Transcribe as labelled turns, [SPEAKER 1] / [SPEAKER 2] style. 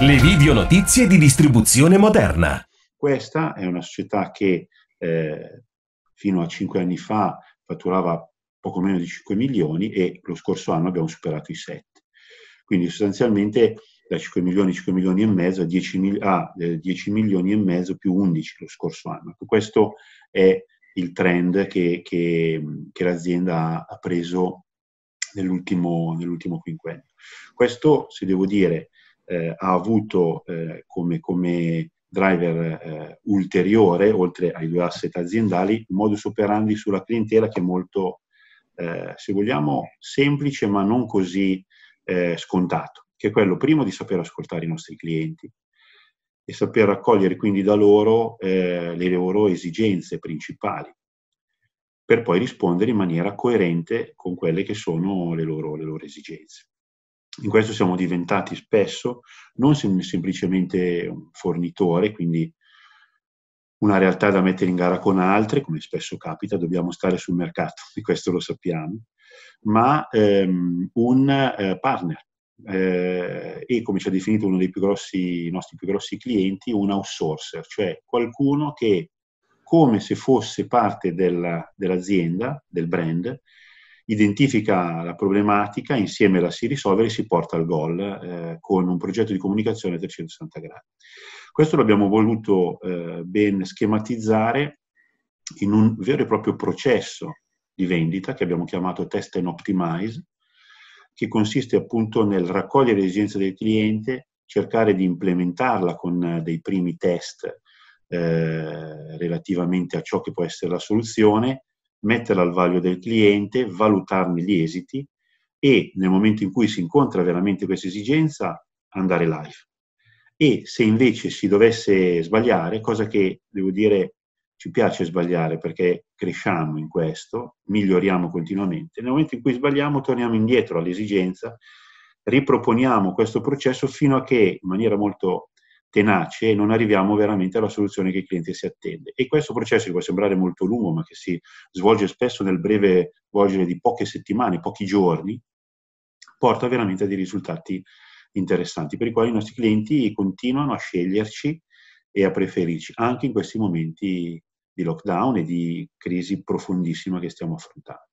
[SPEAKER 1] Le video notizie di distribuzione moderna. Questa è una società che eh, fino a 5 anni fa fatturava poco meno di 5 milioni e lo scorso anno abbiamo superato i 7. Quindi sostanzialmente da 5 milioni, 5 milioni e mezzo a 10, mil- ah, eh, 10 milioni e mezzo più 11 lo scorso anno. Ecco, questo è il trend che, che, che l'azienda ha preso nell'ultimo, nell'ultimo quinquennio. Questo, se devo dire, eh, ha avuto eh, come, come, driver eh, ulteriore, oltre ai due asset aziendali, un modus operandi sulla clientela che è molto, eh, se vogliamo, semplice ma non così eh, scontato, che è quello primo di saper ascoltare i nostri clienti e saper raccogliere quindi da loro eh, le loro esigenze principali per poi rispondere in maniera coerente con quelle che sono le loro, le loro esigenze. In questo siamo diventati spesso non sem- semplicemente un fornitore, quindi una realtà da mettere in gara con altre, come spesso capita, dobbiamo stare sul mercato, e questo lo sappiamo, ma ehm, un eh, partner eh, e, come ci ha definito uno dei più grossi, nostri più grossi clienti, un outsourcer, cioè qualcuno che, come se fosse parte della, dell'azienda, del brand, identifica la problematica, insieme la si risolve e si porta al gol eh, con un progetto di comunicazione a 360 gradi. Questo l'abbiamo voluto eh, ben schematizzare in un vero e proprio processo di vendita che abbiamo chiamato Test and Optimize, che consiste appunto nel raccogliere l'esigenza del cliente, cercare di implementarla con eh, dei primi test eh, relativamente a ciò che può essere la soluzione metterla al vaglio del cliente, valutarne gli esiti e nel momento in cui si incontra veramente questa esigenza andare live. E se invece si dovesse sbagliare, cosa che devo dire ci piace sbagliare perché cresciamo in questo, miglioriamo continuamente, nel momento in cui sbagliamo torniamo indietro all'esigenza, riproponiamo questo processo fino a che in maniera molto tenace e non arriviamo veramente alla soluzione che il cliente si attende. E questo processo che può sembrare molto lungo, ma che si svolge spesso nel breve volgere di poche settimane, pochi giorni, porta veramente a dei risultati interessanti, per i quali i nostri clienti continuano a sceglierci e a preferirci, anche in questi momenti di lockdown e di crisi profondissima che stiamo affrontando.